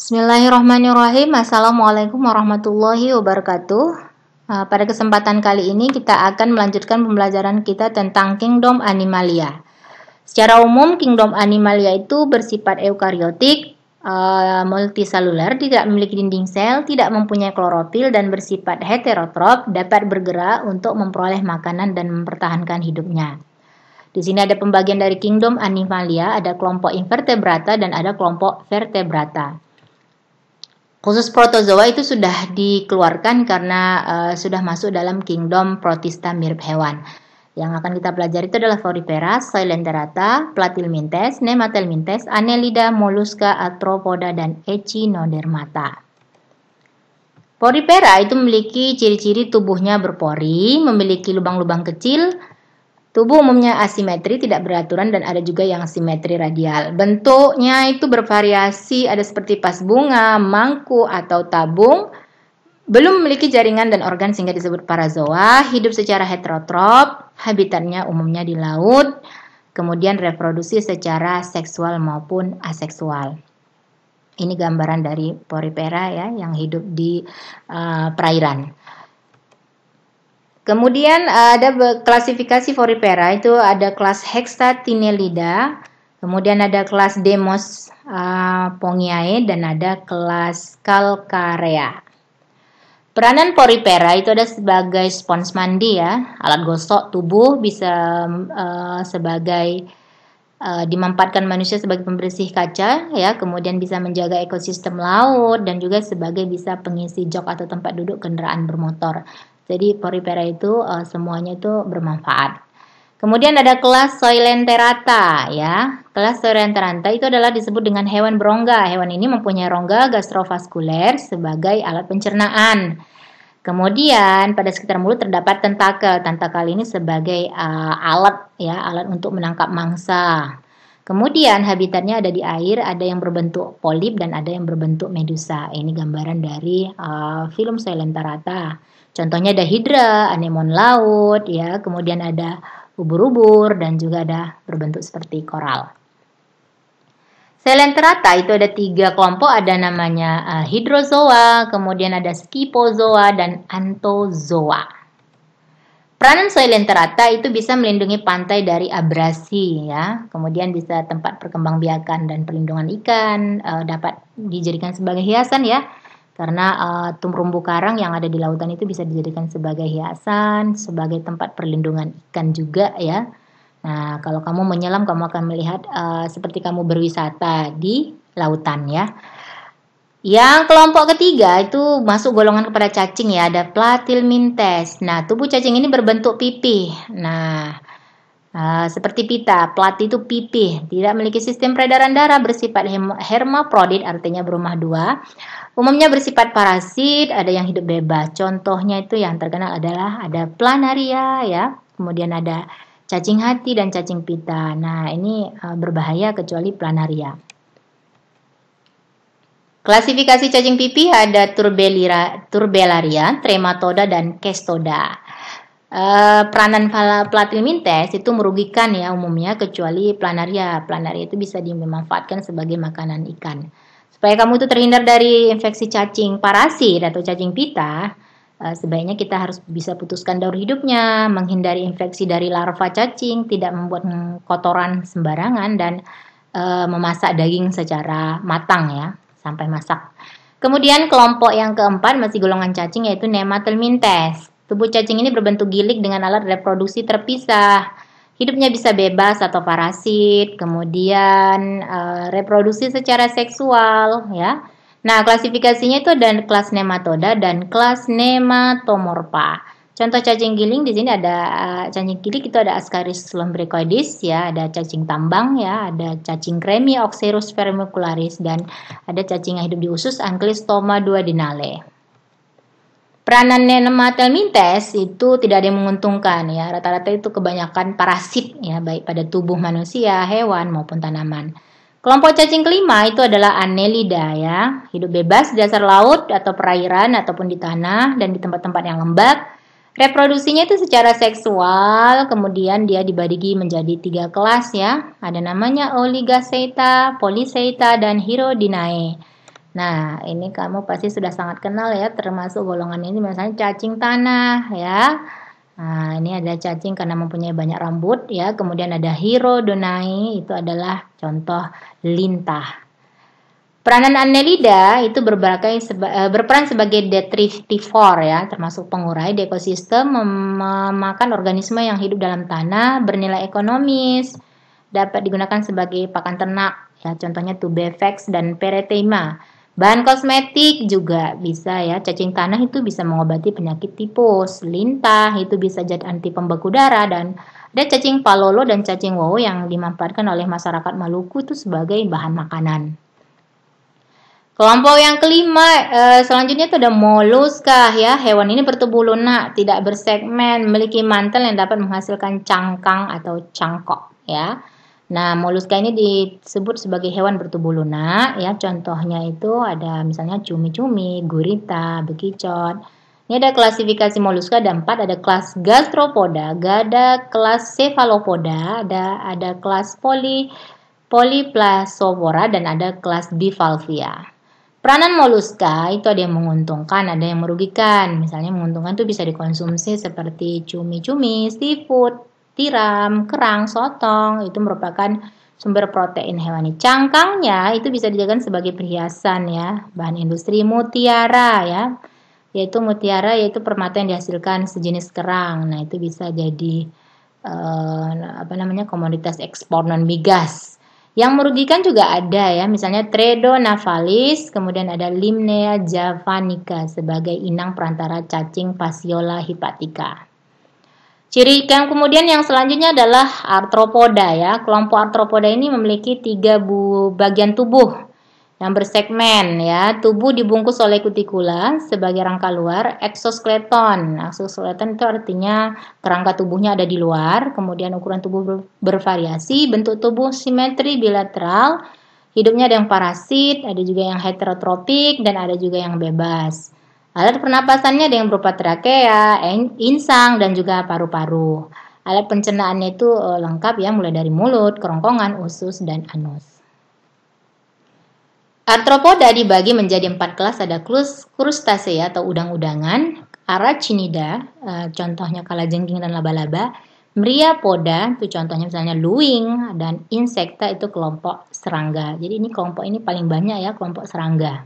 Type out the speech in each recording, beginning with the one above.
Bismillahirrahmanirrahim. Assalamualaikum warahmatullahi wabarakatuh. Uh, pada kesempatan kali ini kita akan melanjutkan pembelajaran kita tentang kingdom animalia. Secara umum kingdom animalia itu bersifat eukariotik, uh, multiseluler, tidak memiliki dinding sel, tidak mempunyai klorofil dan bersifat heterotrop, dapat bergerak untuk memperoleh makanan dan mempertahankan hidupnya. Di sini ada pembagian dari kingdom animalia, ada kelompok invertebrata dan ada kelompok vertebrata. Khusus protozoa itu sudah dikeluarkan karena uh, sudah masuk dalam kingdom protista mirip hewan. Yang akan kita pelajari itu adalah Foripera, Soilenterata, Platilmintes, Nematelmintes, Anelida, Mollusca, Arthropoda, dan Echinodermata. Poripera itu memiliki ciri-ciri tubuhnya berpori, memiliki lubang-lubang kecil, Tubuh umumnya asimetri, tidak beraturan, dan ada juga yang simetri radial. Bentuknya itu bervariasi, ada seperti pas bunga, mangku, atau tabung. Belum memiliki jaringan dan organ sehingga disebut parazoa. Hidup secara heterotrop, habitatnya umumnya di laut. Kemudian reproduksi secara seksual maupun aseksual. Ini gambaran dari poripera ya yang hidup di uh, perairan. Kemudian eh, ada klasifikasi Foripera itu ada kelas Hexatinellida, kemudian ada kelas Demos uh, Pongiae dan ada kelas Calcarea. Peranan foripera itu ada sebagai spons mandi ya, alat gosok tubuh bisa uh, sebagai uh, dimanfaatkan manusia sebagai pembersih kaca ya, kemudian bisa menjaga ekosistem laut dan juga sebagai bisa pengisi jok atau tempat duduk kendaraan bermotor. Jadi porifera itu uh, semuanya itu bermanfaat. Kemudian ada kelas Soilenterata ya. Kelas Soilenterata itu adalah disebut dengan hewan berongga. Hewan ini mempunyai rongga gastrovaskuler sebagai alat pencernaan. Kemudian pada sekitar mulut terdapat tentakel. Tentakel ini sebagai uh, alat ya, alat untuk menangkap mangsa. Kemudian habitatnya ada di air, ada yang berbentuk polip dan ada yang berbentuk medusa. Ini gambaran dari uh, film Soilenterata. Contohnya ada hidra, anemon laut, ya, kemudian ada ubur-ubur dan juga ada berbentuk seperti koral. Selenterata itu ada tiga kelompok, ada namanya uh, hidrozoa, kemudian ada skipozoa dan antozoa. Peranan selenterata itu bisa melindungi pantai dari abrasi, ya. Kemudian bisa tempat perkembangbiakan dan perlindungan ikan, eh, dapat dijadikan sebagai hiasan, ya karena uh, tumrumbu karang yang ada di lautan itu bisa dijadikan sebagai hiasan, sebagai tempat perlindungan ikan juga ya. Nah, kalau kamu menyelam kamu akan melihat uh, seperti kamu berwisata di lautan ya. Yang kelompok ketiga itu masuk golongan kepada cacing ya, ada platilmintes. Nah, tubuh cacing ini berbentuk pipih. Nah, Uh, seperti pita, plat itu pipih, tidak memiliki sistem peredaran darah bersifat hermaprodit artinya berumah dua. Umumnya bersifat parasit, ada yang hidup bebas. Contohnya itu yang terkenal adalah ada planaria ya, kemudian ada cacing hati dan cacing pita. Nah, ini uh, berbahaya kecuali planaria. Klasifikasi cacing pipih ada turbelira, turbelaria, trematoda dan kestoda. Eh, peranan plat itu merugikan ya umumnya kecuali planaria. Planaria itu bisa dimanfaatkan sebagai makanan ikan. Supaya kamu itu terhindar dari infeksi cacing parasit atau cacing pita, eh, sebaiknya kita harus bisa putuskan daur hidupnya, menghindari infeksi dari larva cacing, tidak membuat kotoran sembarangan dan eh, memasak daging secara matang ya, sampai masak. Kemudian kelompok yang keempat masih golongan cacing yaitu nematelmintes. Tubuh cacing ini berbentuk gilik dengan alat reproduksi terpisah. Hidupnya bisa bebas atau parasit, kemudian uh, reproduksi secara seksual, ya. Nah, klasifikasinya itu ada kelas nematoda dan kelas nematomorpha. Contoh cacing giling di sini ada eh, cacing giling itu ada Ascaris lumbricoides ya, ada cacing tambang ya, ada cacing kremi Oxerus vermicularis dan ada cacing yang hidup di usus Anklistoma duodenale. Peranan nematel mintes itu tidak ada yang menguntungkan ya. Rata-rata itu kebanyakan parasit ya, baik pada tubuh manusia, hewan maupun tanaman. Kelompok cacing kelima itu adalah Annelida ya, hidup bebas di dasar laut atau perairan ataupun di tanah dan di tempat-tempat yang lembab. Reproduksinya itu secara seksual, kemudian dia dibagi menjadi tiga kelas ya. Ada namanya oligaceta Polychaeta, dan hirodinae Nah, ini kamu pasti sudah sangat kenal ya, termasuk golongan ini misalnya cacing tanah ya. Nah, ini ada cacing karena mempunyai banyak rambut ya. Kemudian ada hirodonai, itu adalah contoh lintah. Peranan Annelida itu berbagai eh, berperan sebagai detritivor ya, termasuk pengurai di ekosistem, memakan organisme yang hidup dalam tanah, bernilai ekonomis, dapat digunakan sebagai pakan ternak ya, contohnya tubefex dan peretema. Bahan kosmetik juga bisa ya, cacing tanah itu bisa mengobati penyakit tipus, lintah, itu bisa jadi anti pembeku darah, dan ada cacing palolo dan cacing wowo yang dimanfaatkan oleh masyarakat Maluku itu sebagai bahan makanan. Kelompok yang kelima, eh, selanjutnya itu ada moluska ya, hewan ini bertubuh lunak, tidak bersegmen, memiliki mantel yang dapat menghasilkan cangkang atau cangkok ya. Nah, moluska ini disebut sebagai hewan bertubuh lunak ya. Contohnya itu ada misalnya cumi-cumi, gurita, bekicot. Ini ada klasifikasi moluska ada empat, ada kelas gastropoda, ada kelas cephalopoda, ada ada kelas poli poliplasophora dan ada kelas bivalvia. Peranan moluska itu ada yang menguntungkan, ada yang merugikan. Misalnya menguntungkan itu bisa dikonsumsi seperti cumi-cumi, seafood, tiram, kerang, sotong itu merupakan sumber protein hewani. Cangkangnya itu bisa dijadikan sebagai perhiasan ya, bahan industri mutiara ya. Yaitu mutiara yaitu permata yang dihasilkan sejenis kerang. Nah, itu bisa jadi eh, apa namanya? komoditas ekspor non migas. Yang merugikan juga ada ya, misalnya Tredo navalis, kemudian ada Limnea javanica sebagai inang perantara cacing Pasiola hepatica. Ciri yang kemudian yang selanjutnya adalah arthropoda ya. Kelompok arthropoda ini memiliki tiga bu bagian tubuh yang bersegmen ya. Tubuh dibungkus oleh kutikula sebagai rangka luar, exoskeleton. Nah, exoskeleton itu artinya kerangka tubuhnya ada di luar, kemudian ukuran tubuh ber bervariasi, bentuk tubuh simetri bilateral. Hidupnya ada yang parasit, ada juga yang heterotropik dan ada juga yang bebas. Alat pernapasannya ada yang berupa trakea, insang, dan juga paru-paru. Alat pencernaannya itu eh, lengkap ya, mulai dari mulut, kerongkongan, usus, dan anus. Arthropoda dibagi menjadi empat kelas, ada ya, atau udang-udangan, Arachnida, e, eh, contohnya kalajengking dan laba-laba, Mriapoda itu contohnya misalnya luing dan insekta itu kelompok serangga. Jadi ini kelompok ini paling banyak ya kelompok serangga.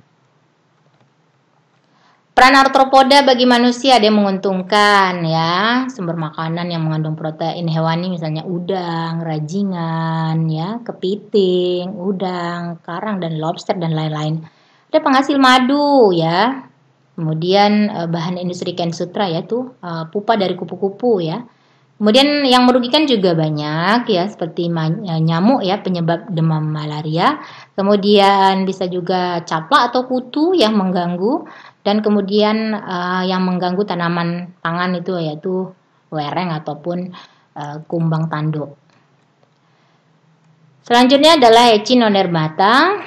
Peran artropoda bagi manusia ada yang menguntungkan ya, sumber makanan yang mengandung protein hewani misalnya udang, rajingan ya, kepiting, udang, karang dan lobster dan lain-lain. Ada penghasil madu ya. Kemudian eh, bahan industri kain sutra ya tuh eh, pupa dari kupu-kupu ya. Kemudian yang merugikan juga banyak ya seperti eh, nyamuk ya penyebab demam malaria. Kemudian bisa juga capla atau kutu yang mengganggu dan kemudian uh, yang mengganggu tanaman pangan itu yaitu wereng ataupun uh, kumbang tanduk. Selanjutnya adalah echinodermata.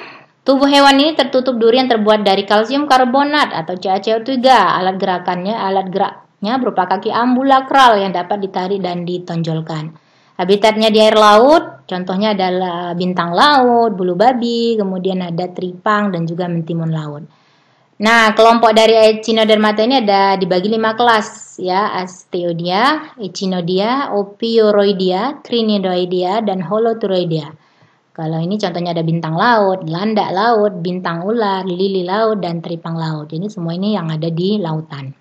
Tubuh hewan ini tertutup duri yang terbuat dari kalsium karbonat atau CaCO3. Alat gerakannya, alat geraknya berupa kaki ambulakral yang dapat ditarik dan ditonjolkan. Habitatnya di air laut, contohnya adalah bintang laut, bulu babi, kemudian ada tripang dan juga mentimun laut. Nah, kelompok dari Echinodermata ini ada dibagi lima kelas ya, Asteodia, Echinodia, Opioroidia, Crinidoidea, dan Holothuroidea. Kalau ini contohnya ada bintang laut, landak laut, bintang ular, lili laut, dan tripang laut. Ini semua ini yang ada di lautan.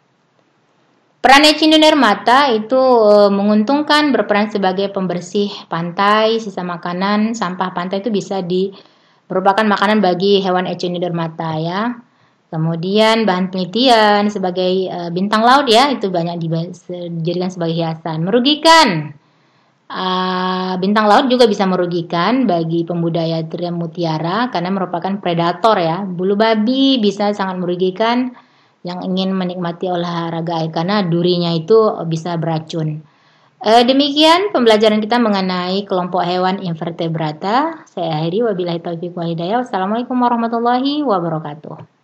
Peran Echinodermata itu eh, menguntungkan berperan sebagai pembersih pantai, sisa makanan, sampah pantai itu bisa di merupakan makanan bagi hewan Echinodermata ya. Kemudian bahan penelitian sebagai e, bintang laut ya itu banyak dijadikan sebagai hiasan. Merugikan. E, bintang laut juga bisa merugikan bagi pembudaya mutiara karena merupakan predator ya. Bulu babi bisa sangat merugikan yang ingin menikmati olahraga air karena durinya itu bisa beracun. E, demikian pembelajaran kita mengenai kelompok hewan invertebrata. Saya akhiri wabillahi taufiq wa Wassalamualaikum warahmatullahi wabarakatuh.